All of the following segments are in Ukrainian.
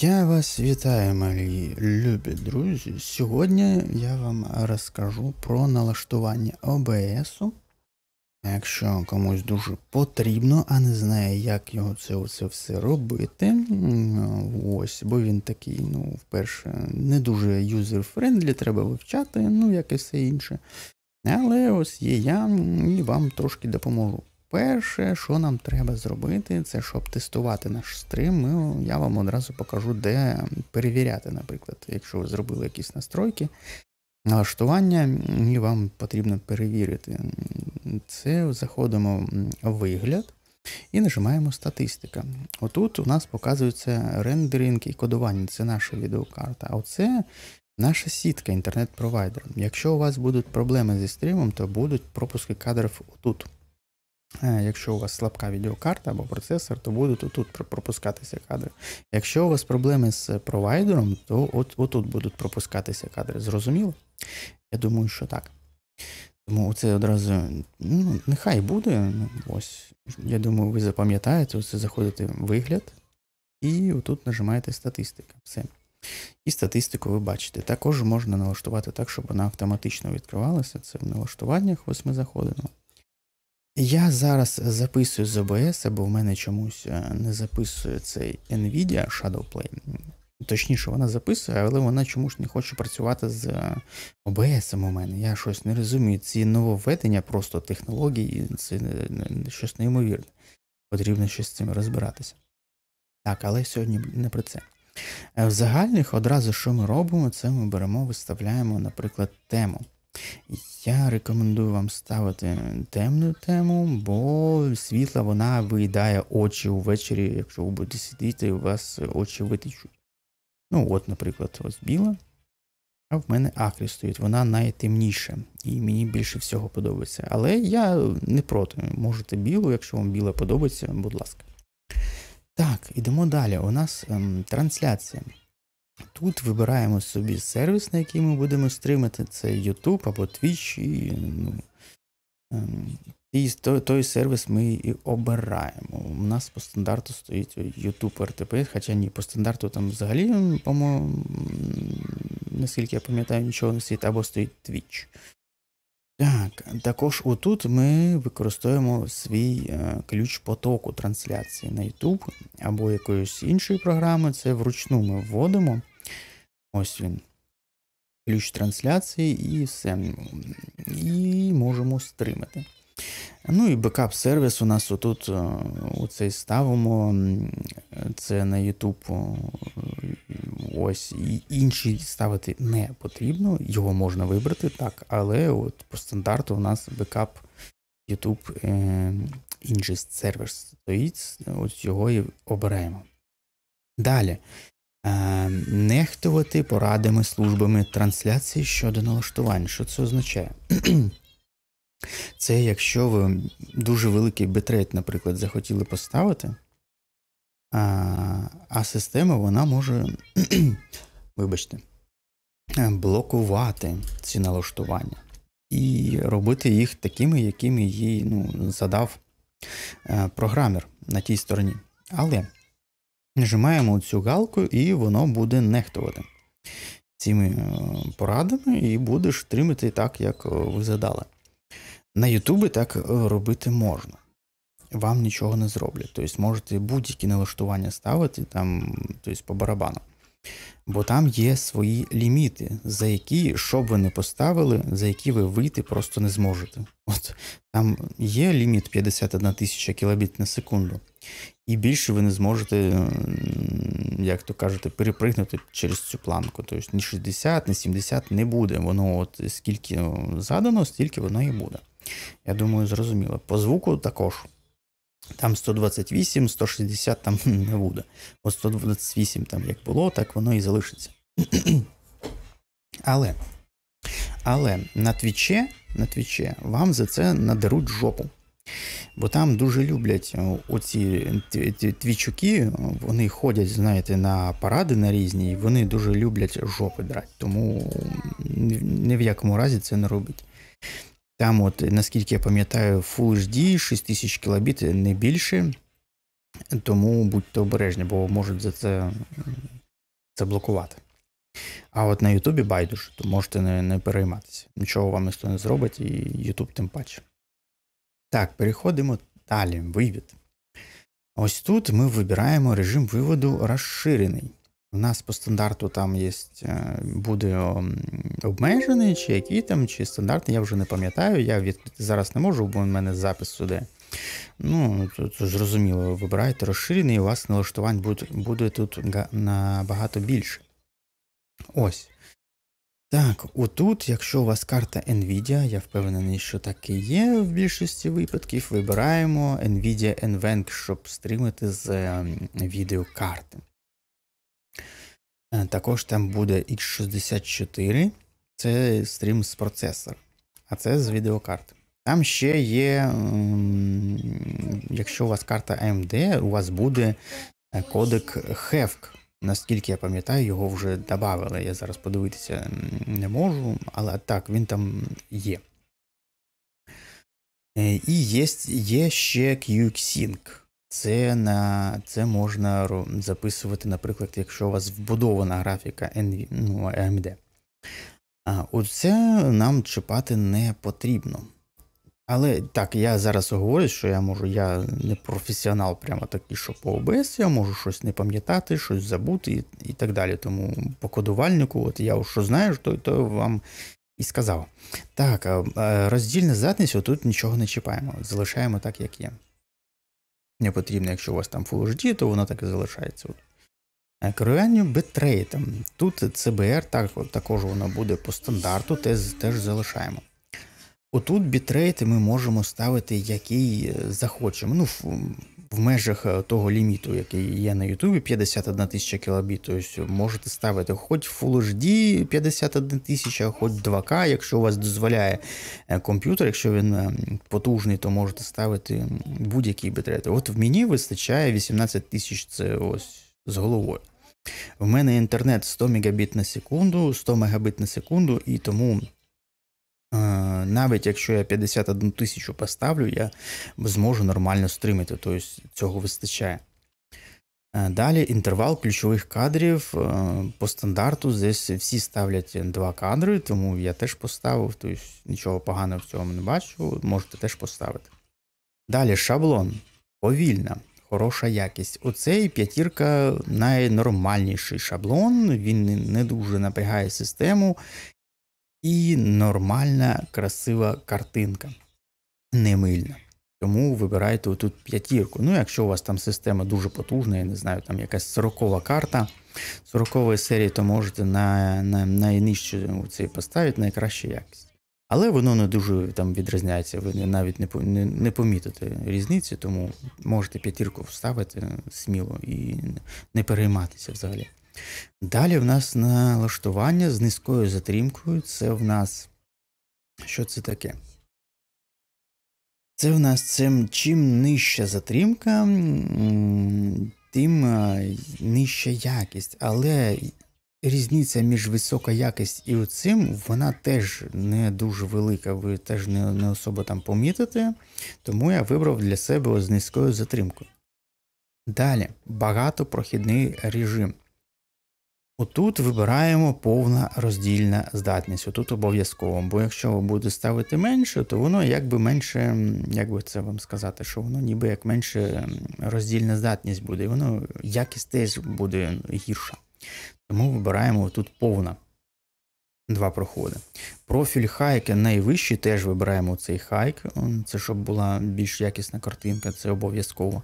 Я вас вітаю, мої любі друзі. Сьогодні я вам розкажу про налаштування ОБС. Якщо комусь дуже потрібно, а не знає, як його це оце все робити. Ну, ось, бо він такий, ну, вперше, не дуже юзер-френдлі, треба вивчати, ну, як і все інше. Але ось є я і вам трошки допоможу. Перше, що нам треба зробити, це щоб тестувати наш стрим. ми, я вам одразу покажу, де перевіряти, наприклад, якщо ви зробили якісь настройки, налаштування, і вам потрібно перевірити. Це заходимо в вигляд і нажимаємо статистика. Отут у нас показується рендеринг і кодування, це наша відеокарта. А це наша сітка інтернет-провайдер. Якщо у вас будуть проблеми зі стрімом, то будуть пропуски кадрів отут. Е, якщо у вас слабка відеокарта або процесор, то будуть отут пропускатися кадри. Якщо у вас проблеми з провайдером, то от, отут будуть пропускатися кадри. Зрозуміло? Я думаю, що так. Тому це одразу ну, нехай буде. Ось, Я думаю, ви запам'ятаєте, оце заходите в вигляд, і отут нажимаєте статистика. Все. І статистику ви бачите. Також можна налаштувати так, щоб вона автоматично відкривалася. Це в налаштуваннях, ось ми заходимо. Я зараз записую з OBS, бо в мене чомусь е, не записує цей Nvidia Shadowplay. Точніше, вона записує, але вона чомусь не хоче працювати з OBS е, у мене. Я щось не розумію. Ці нововведення просто технології, це е, щось неймовірне. Потрібно щось з цим розбиратися. Так, але сьогодні не про це. В загальних одразу, що ми робимо, це ми беремо, виставляємо, наприклад, тему. Я рекомендую вам ставити темну тему, бо світла вона виїдає очі увечері, якщо ви будете сидіти, у вас очі витичуть. Ну, от, наприклад, ось біла. А в мене акрі стоїть, вона найтемніша, і мені більше всього подобається. Але я не проти. Можете білу, якщо вам біла подобається, будь ласка. Так, ідемо далі. У нас ем, трансляція. Тут вибираємо собі сервіс, на який ми будемо стримати, це YouTube або Twitch. І ну, ем, і той, той сервіс ми і обираємо. У нас по стандарту стоїть YouTube RTP, хоча ні, по стандарту там взагалі, по-моєму, наскільки я пам'ятаю, нічого не стоїть, або стоїть Twitch. Так, також отут ми використовуємо свій е, ключ потоку трансляції на YouTube або якоїсь іншої програми. Це вручну ми вводимо. Ось він. Ключ трансляції і все. І можемо стримати. Ну і бекап-сервіс у нас отут е, оцей ставимо. Це на YouTube Ось і інші ставити не потрібно, його можна вибрати, так, але от по стандарту у нас бекап YouTube е, інший сервер стоїть, от його і обираємо. Далі. Е, нехтувати порадами, службами трансляції щодо налаштувань. Що це означає? це якщо ви дуже великий битрейт, наприклад, захотіли поставити. А а система вона може, вибачте, е, блокувати ці налаштування і робити їх такими, якими їй ну, задав е, програмер на тій стороні. Але нажимаємо цю галку, і воно буде нехтувати цими е, порадами, і буде штримити так, як ви задали. На Ютубі так робити можна вам нічого не зроблять. Тобто можете будь-які налаштування ставити там, тобто по барабану. Бо там є свої ліміти, за які, що б ви не поставили, за які ви вийти просто не зможете. От Там є ліміт 51 тисяча кілобіт на секунду, і більше ви не зможете, як то кажете, перепригнути через цю планку. Тобто ні 60, ні 70 не буде. Воно от скільки задано, стільки воно і буде. Я думаю, зрозуміло. По звуку також. Там 128, 160 там не буде. От 128 там як було, так воно і залишиться. Але але на твіче, на твіче вам за це надаруть жопу. Бо там дуже люблять е, оці твічуки, е, вони ходять, знаєте, на паради на різні, і вони дуже люблять жопи драти. Тому ні в якому разі це не робить. Там, от, наскільки я пам'ятаю, Full HD 6000 кілобіт не більше. Тому будьте обережні, бо можуть за це заблокувати. А от на Ютубі байдуже, то можете не не перейматися. Нічого вам ніхто не зробить, і Ютуб тим паче. Так, переходимо далі. Вивід. Ось тут ми вибираємо режим виводу розширений. У нас по стандарту там є е, буде обмежений, чи який там, чи стандартний, я вже не пам'ятаю. Я відкрити зараз не можу, бо в мене запис сюди. Ну, це зрозуміло, вибирайте розширений, і у вас налаштувань буде, буде тут набагато більше. Ось. Так, отут, якщо у вас карта Nvidia, я впевнений, що так і є в більшості випадків, вибираємо Nvidia NVENC, щоб стрімити з ем, відеокарти. Е, також там буде X64, це стрім з процесора, а це з відеокарти. Там ще є, якщо у вас карта AMD, у вас буде е, кодек HEVC. Наскільки я пам'ятаю, його вже додали. Я зараз подивитися не можу, але так, він там є. Е, і є, є ще QXync. Це на це можна записувати, наприклад, якщо у вас вбудована графіка NV, ну, AMD. А, Оце нам чіпати не потрібно. Але так, я зараз говорю, що я можу, я не професіонал, прямо такий, що по ОБС, я можу щось не пам'ятати, щось забути і і так далі. Тому по кодувальнику, от я що знаю, то то вам і сказав. Так, роздільна здатність, отут нічого не чіпаємо, залишаємо так, як є не потрібно, якщо у вас там Full HD, то воно так і залишається. Е, керування бітрейтом. Тут CBR так, також воно буде по стандарту, теж, теж залишаємо. Отут бітрейт ми можемо ставити, який е, захочемо. Ну, в межах е, того ліміту, який є на Ютубі, 51 тисяча кілобіт. Тобто можете ставити хоч Full HD 51 тисяча, хоч 2К, якщо у вас дозволяє е, комп'ютер, якщо він е, потужний, то можете ставити будь-які бітрейти. От в мені вистачає 18 тисяч це ось з головою. В мене інтернет 100 Мбіт на секунду, 100 Мбіт на секунду, і тому навіть якщо я 51 тисячу поставлю, я зможу нормально стримити, тобто цього вистачає. Е, далі інтервал ключових кадрів. Е, по стандарту здесь всі ставлять два кадри, тому я теж поставив, тобто нічого поганого в цьому не бачу, можете теж поставити. Далі шаблон. Повільна, хороша якість. Оцей п'ятірка найнормальніший шаблон, він не дуже напрягає систему і нормальна, красива картинка, не мильна. Тому вибирайте отут п'ятірку. Ну, якщо у вас там система дуже потужна, я не знаю, там якась сорокова карта сорокової серії, то можете на на, найнижчу цей поставити найкращу якість. Але воно не дуже там відрізняється, ви навіть не не, не помітите різниці, тому можете п'ятірку вставити сміло і не перейматися взагалі. Далі в нас налаштування з низькою затримкою. Це в нас. Що це таке? Це в нас цим, чим нижча затримка, тим нижча якість. Але різниця між висока якість і цим вона теж не дуже велика. Ви теж не, не особо там помітите. Тому я вибрав для себе з низькою затримкою. Далі багатопрохідний режим. Отут вибираємо повна роздільна здатність. Отут обов'язково, бо якщо ви будете ставити менше, то воно якби менше, як би це вам сказати, що воно ніби як менше роздільна здатність буде, і воно якість теж буде гірша. Тому вибираємо тут повна два проходи. Профіль хайка найвищий, теж вибираємо цей хайк, це щоб була більш якісна картинка, це обов'язково.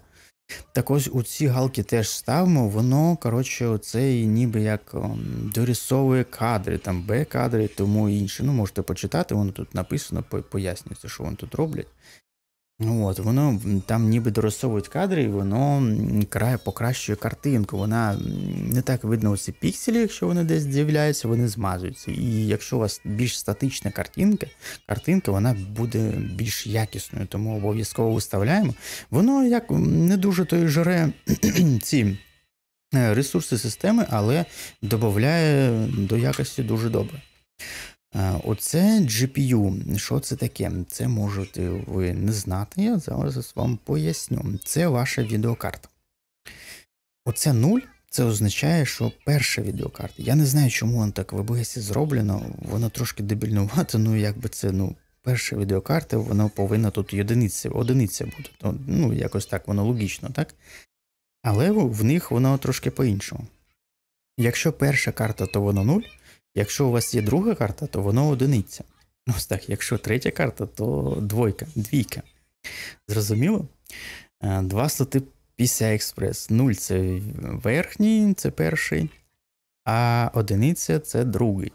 Так ось у ці галки теж ставимо, воно, коротше, це ніби як ем, дорисовує кадри, там Б-кадри, тому інше. Ну, можете почитати, воно тут написано, пояснюється, що вони тут роблять. От, воно там ніби дорисовують кадри, і воно крає покращує картинку. Вона не так видно усі пікселі, якщо вони десь з'являються, вони змазуються. І якщо у вас більш статична картинка, картинка вона буде більш якісною, тому обов'язково виставляємо. Воно як не дуже то й жре ці е, ресурси системи, але додає до якості дуже добре. Оце GPU. Що це таке? Це можете ви не знати, я зараз вам поясню. Це ваша відеокарта. Оце 0, це означає, що перша відеокарта. Я не знаю, чому воно так в ABS зроблено, воно трошки дебільнувато, ну якби це ну, перша відеокарта, вона повинна тут одиниця, одиниця бути. Ну, якось так, воно логічно, так? Але в них воно трошки по-іншому. Якщо перша карта, то воно 0. Якщо у вас є друга карта, то воно одиниця. Ну, ось так, якщо третя карта, то двойка, двійка. Зрозуміло? Е, два слоти після експрес. Нуль це верхній, це перший, а одиниця це другий.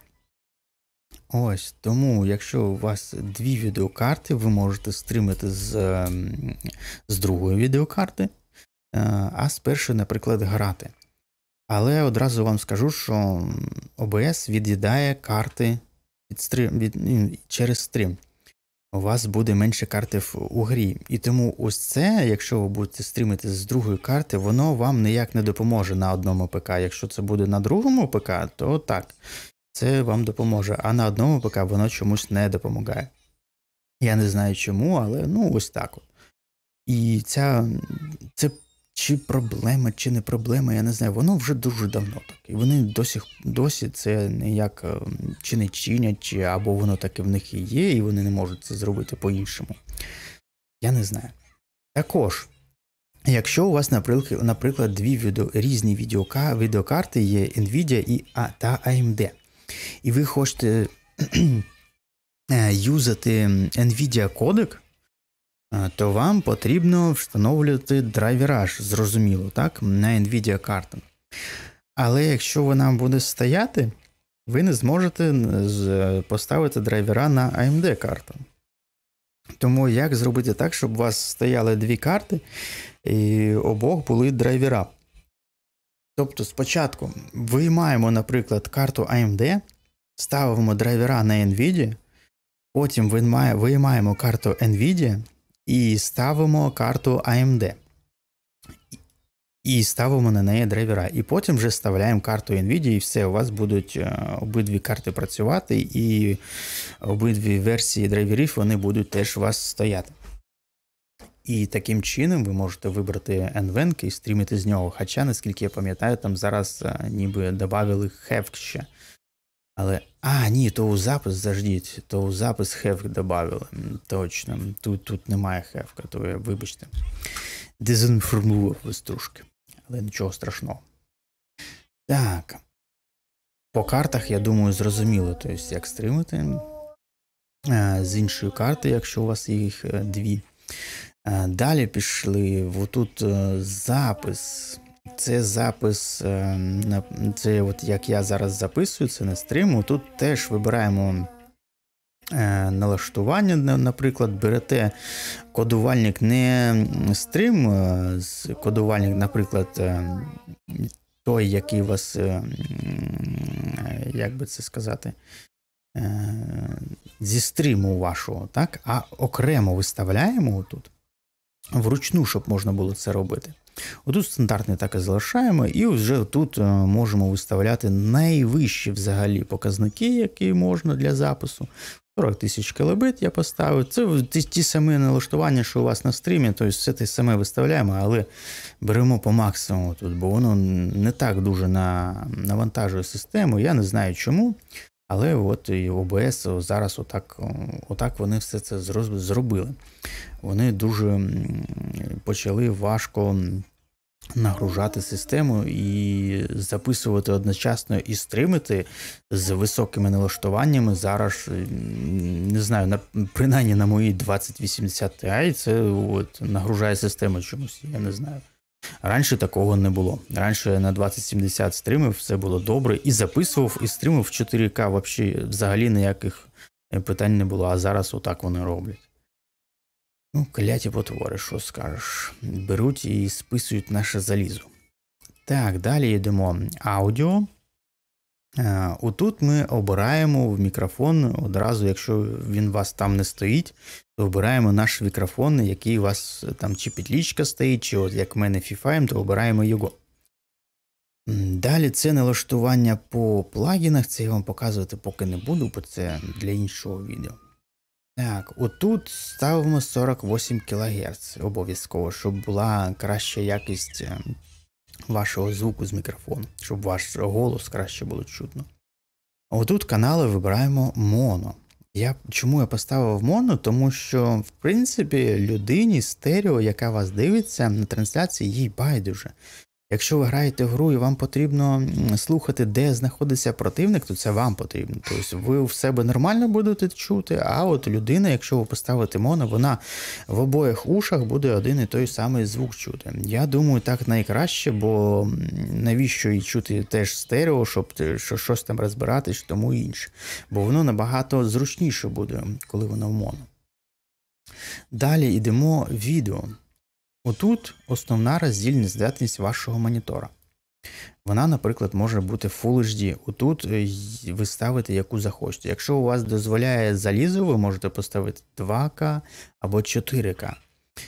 Ось тому, якщо у вас дві відеокарти, ви можете стримати з ем, з другої відеокарти, е, а з першої, наприклад, грати. Але одразу вам скажу, що ОБС від'їдає карти від стрим, ну, від, через стрім. У вас буде менше карти у грі. І тому ось це, якщо ви будете стрімити з другої карти, воно вам ніяк не допоможе на одному ПК. Якщо це буде на другому ПК, то так, це вам допоможе. А на одному ПК воно чомусь не допомагає. Я не знаю чому, але ну ось так. от. І ця, це чи проблема, чи не проблема, я не знаю. Воно вже дуже давно так. І вони досі досі це ніяк е, чи не чинять, чи або воно таке в них і є, і вони не можуть це зробити по-іншому. Я не знаю. Також, якщо у вас, наприклад, дві відео, різні відеока, відеокарти є Nvidia і, а, та AMD, і ви хочете е, юзати Nvidia кодек. Е, то вам потрібно встановлювати драйвераж, зрозуміло, так, на Nvidia карту. Але якщо вона буде стояти, ви не зможете поставити драйвера на AMD карту. Тому як зробити так, щоб у вас стояли дві карти, і обох були драйвера. Тобто, спочатку виймаємо, наприклад, карту AMD, ставимо драйвера на Nvidia, потім виймаємо карту Nvidia і ставимо карту AMD. І ставимо на неї драйвера. І потім вже вставляємо карту Nvidia, і все, у вас будуть е, обидві карти працювати, і обидві версії драйверів вони будуть теж у вас стояти. І таким чином ви можете вибрати NVENC і стрімити з нього. Хоча, наскільки я пам'ятаю, там зараз е, ніби додали хевк ще. Але а, ні, то у запис заждіть, то у запис хевк додали. Точно. Тут тут немає хевка, то я, вибачте, дезінформував вас трошки, але нічого страшного. Так. По картах, я думаю, зрозуміло, тобто, як стримати. Е, з іншої карти, якщо у вас їх е, дві. Е, далі пішли отут запис. Це запис, е, це от як я зараз записую, це на стриму. Тут теж вибираємо е, налаштування, наприклад, берете кодувальник не стрим, е, кодувальник, наприклад, той, який у вас, як би це сказати, зі стриму вашого, так? а окремо виставляємо тут вручну, щоб можна було це робити. Отут стандартний так і залишаємо, і вже тут е, можемо виставляти найвищі взагалі показники, які можна для запису. 40 тисяч кілобит я поставив. Це ті, ті самі налаштування, що у вас на стрімі, тобто все те саме виставляємо, але беремо по максимуму тут, бо воно не так дуже навантажує систему. Я не знаю чому. Але от і ОБС зараз отак отак вони все це зробили. Вони дуже почали важко нагружати систему і записувати одночасно і стримити з високими налаштуваннями. Зараз не знаю, на принаймні на моїй 2080 Ti це от нагружає систему чомусь, я не знаю. Раніше такого не було. Раніше на 2070 стримив все було добре і записував, і стримив 4К взагалі ніяких е, питань не було, а зараз отак вони роблять. Ну, кляті потвори, що скажеш. Беруть і списують наше залізо. Так, далі йдемо аудіо. Е, отут ми обираємо в мікрофон одразу, якщо він у вас там не стоїть, то обираємо наш мікрофон, який у вас е, там чи підлічка стоїть, чи от як в мене FIFIM, то обираємо його. Далі це налаштування по плагінах, це я вам показувати поки не буду, бо це для іншого відео. Так, отут ставимо 48 кГц обов'язково, щоб була краща якість ем, вашого звуку з мікрофону, щоб ваш голос краще було чутно. Отут канали вибираємо моно. Я, Чому я поставив моно? Тому що, в принципі, людині стерео, яка вас дивиться на трансляції, їй байдуже. Якщо ви граєте в гру і вам потрібно слухати, де знаходиться противник, то це вам потрібно. Тобто ви в себе нормально будете чути, а от людина, якщо ви поставите моно, вона в обоїх ушах буде один і той самий звук чути. Я думаю, так найкраще, бо навіщо і чути теж стерео, щоб що щось там розбирати, що тому інше. Бо воно набагато зручніше буде, коли воно в моно. Далі йдемо відео. Отут основна роздільна здатність вашого монітора. Вона, наприклад, може бути Full HD. Отут е, ви ставите яку захочете. Якщо у вас дозволяє залізо, ви можете поставити 2К або 4К,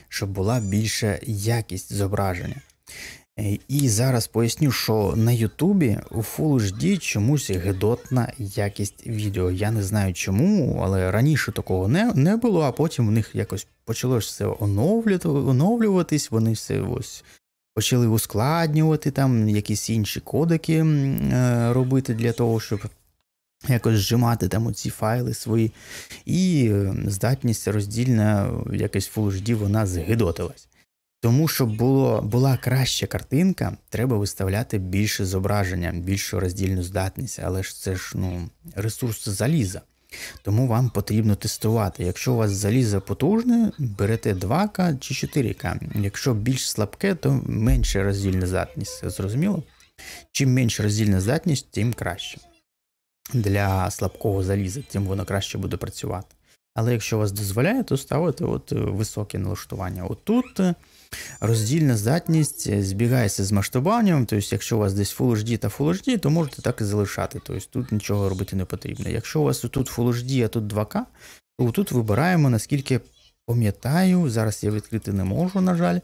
щоб була більша якість зображення. Е, і зараз поясню, що на Ютубі у Full HD чомусь гидотна якість відео. Я не знаю чому, але раніше такого не не було, а потім в них якось почалося все оновлюватись, вони все ось почали ускладнювати, там якісь інші кодики е, робити для того, щоб якось зжимати там оці файли свої. І е, здатність роздільна якось Full HD вона згидотилась. Тому щоб було, була краща картинка, треба виставляти більше зображення, більшу роздільну здатність, але ж це ж ну, ресурс заліза. Тому вам потрібно тестувати. Якщо у вас залізо потужне, берете 2К чи 4К. Якщо більш слабке, то менше роздільна здатність. Зрозуміло? Чим менше роздільна здатність, тим краще. Для слабкого заліза, тим воно краще буде працювати. Але якщо вас дозволяє, то ставите от е, високі налаштування. Отут. Е, Роздільна здатність е, збігається з масштабуванням, тобто, якщо у вас десь Full HD та Full HD, то можете так і залишати. Тобто тут нічого робити не потрібно. Якщо у вас тут Full HD, а тут 2К, то тут вибираємо, наскільки пам'ятаю, зараз я відкрити не можу, на жаль.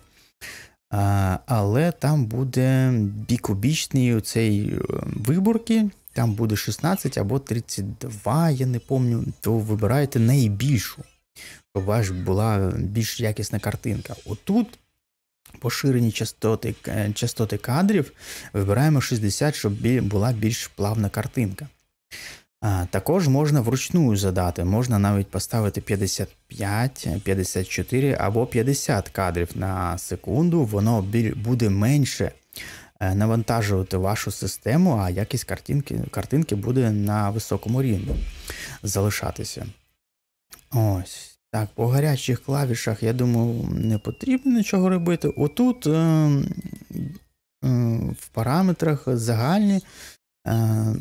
Але там буде бікубічний цей е, виборки, там буде 16 або 32, я не пам'ятаю, то вибираєте найбільшу, щоб у вас була більш якісна картинка. Отут. Поширені частоти е, частоти кадрів вибираємо 60, щоб була більш плавна картинка. Також можна вручну задати, можна навіть поставити 55, 54 або 50 кадрів на секунду, воно буде менше е, навантажувати вашу систему, а якість картинки, картинки буде на високому рівні залишатися. Ось. Так, по гарячих клавішах, я думаю, не потрібно нічого робити. Отут е, е, в параметрах загальні. Е, е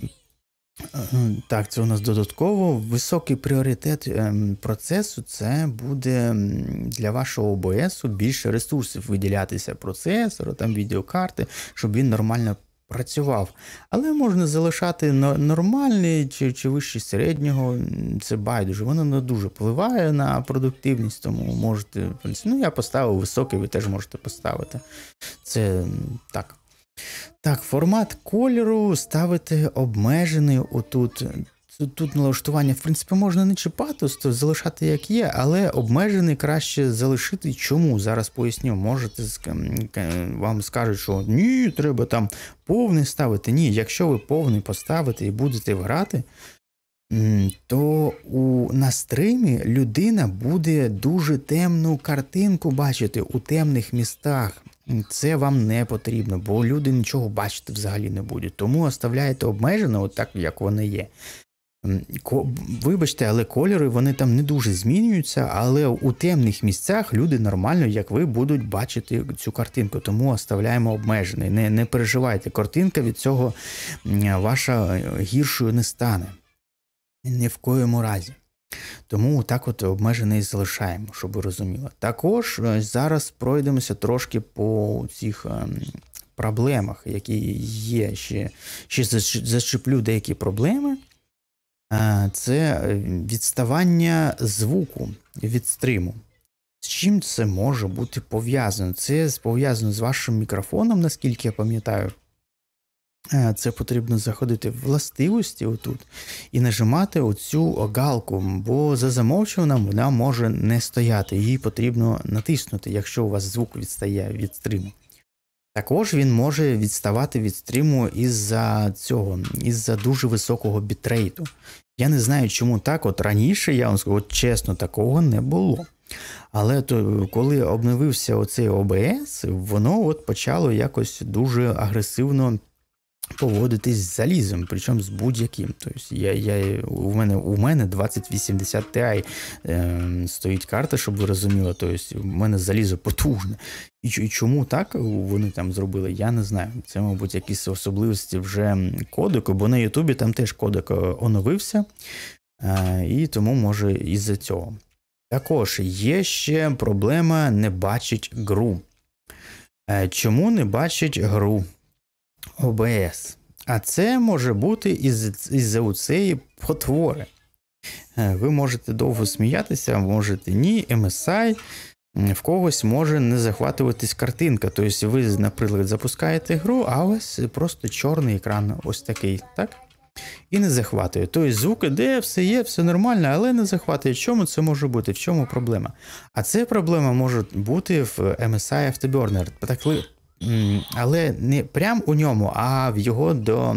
так, це у нас додатково. Високий пріоритет е, процесу це буде для вашого ОБС більше ресурсів виділятися процесору, там відеокарти, щоб він нормально працював. Але можна залишати нормальний чи чи вище середнього, це байдуже. Воно не дуже впливає на продуктивність, тому можете. Ну, я поставив високий, ви теж можете поставити. Це так. Так, формат кольору ставити обмежений отут. Тут налаштування, в принципі, можна не чіпати, залишати як є, але обмежений краще залишити. Чому? Зараз поясню, можете вам скажуть, що ні, треба там повний ставити. Ні, якщо ви повний поставите і будете грати, то у на стримі людина буде дуже темну картинку бачити у темних містах. Це вам не потрібно, бо люди нічого бачити взагалі не будуть. Тому оставляєте обмежено, отак, як вони є. Вибачте, але кольори вони там не дуже змінюються, але у темних місцях люди нормально, як ви, будуть бачити цю картинку, тому оставляємо обмежений. Не, не переживайте, картинка від цього ваша е, гіршою не стане. Ні в коєму разі. Тому так от обмежений залишаємо, щоб ви розуміли. Також е, зараз пройдемося трошки по цих е, проблемах, які є ще ще зачеплю деякі проблеми це е, відставання звуку від стриму. З чим це може бути пов'язано? Це пов'язано з вашим мікрофоном, наскільки я пам'ятаю. Е, це потрібно заходити в властивості отут і нажимати оцю галку, бо за замовчуванням вона може не стояти, її потрібно натиснути, якщо у вас звук відстає від стриму. Також він може відставати від стріму із-за цього, із-за дуже високого бітрейту. Я не знаю, чому так. От раніше я вам скажу, от чесно, такого не було. Але то, коли обновився оцей ОБС, воно от почало якось дуже агресивно поводитись з залізом, причому з будь-яким. Тобто я, я, У мене у мене 2080 Ti е, стоїть карта, щоб ви розуміли. Тобто У мене залізо потужне. І, і чому так вони там зробили, я не знаю. Це, мабуть, якісь особливості вже кодеку, бо на Ютубі там теж кодек е, оновився, е, і тому може із-за цього. Також є ще проблема не бачить гру. Е, чому не бачить гру? ОБС. А це може бути із, за цієї потвори. Е, ви можете довго сміятися, можете ні, MSI. В когось може не захватуватись картинка. Тобто ви, наприклад, запускаєте гру, а ось просто чорний екран, ось такий, так? І не захватує. Тобто звук іде, все є, все нормально, але не захватує. В чому це може бути? В чому проблема? А це проблема може бути в MSI Afterburner. Але не прям у ньому, а в його до.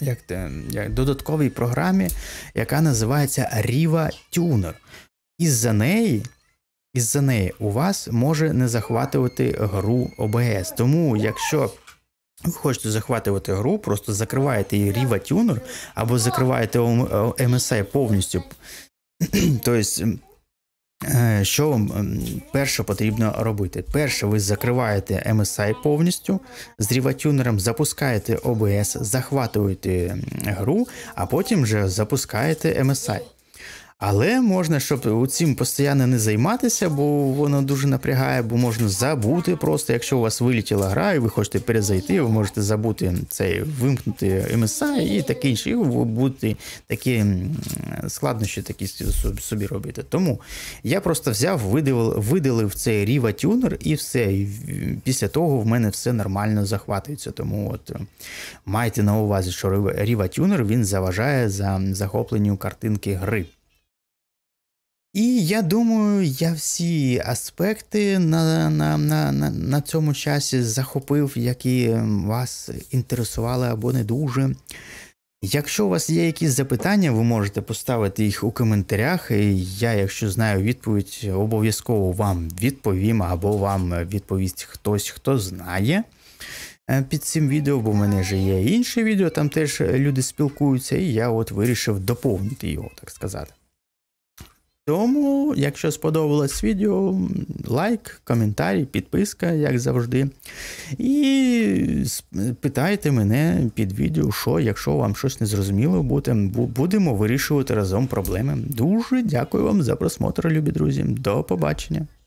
Як те, як додатковій програмі, яка називається Riva Tuner. Із-за неї із-за неї у вас може не захватувати гру OBS. Тому, якщо ви хочете захватувати гру, просто закриваєте її Riva Tuner або закриваєте MSI ем, ем повністю. тобто Е, що вам перше потрібно робити? Перше, ви закриваєте MSI повністю з ріватюнером, запускаєте OBS, захватуєте гру, а потім вже запускаєте MSI. Але можна, щоб цим постійно не займатися, бо воно дуже напрягає, бо можна забути просто, якщо у вас вилітіла гра і ви хочете перезайти, ви можете забути цей вимкнути MSI і таке інше, і ви будете такі складнощі такі собі робити. Тому я просто взяв, видалив цей ріва тюнер і все. І Після того в мене все нормально захватується. Тому от е, майте на увазі, що Ріва тюнер він заважає за захопленню картинки гри. І я думаю, я всі аспекти на на, на, на, на цьому часі захопив, які вас інтересували або не дуже. Якщо у вас є якісь запитання, ви можете поставити їх у коментарях. і Я, якщо знаю відповідь, обов'язково вам відповім або вам відповість хтось, хто знає. Е, під цим відео, бо в мене вже є інше відео, там теж люди спілкуються, і я от вирішив доповнити його, так сказати. Тому, якщо сподобалось відео, лайк, коментар, підписка, як завжди. І питайте мене під відео, що, якщо вам щось не зрозуміло, будемо вирішувати разом проблеми. Дуже дякую вам за просмотр, любі друзі. До побачення.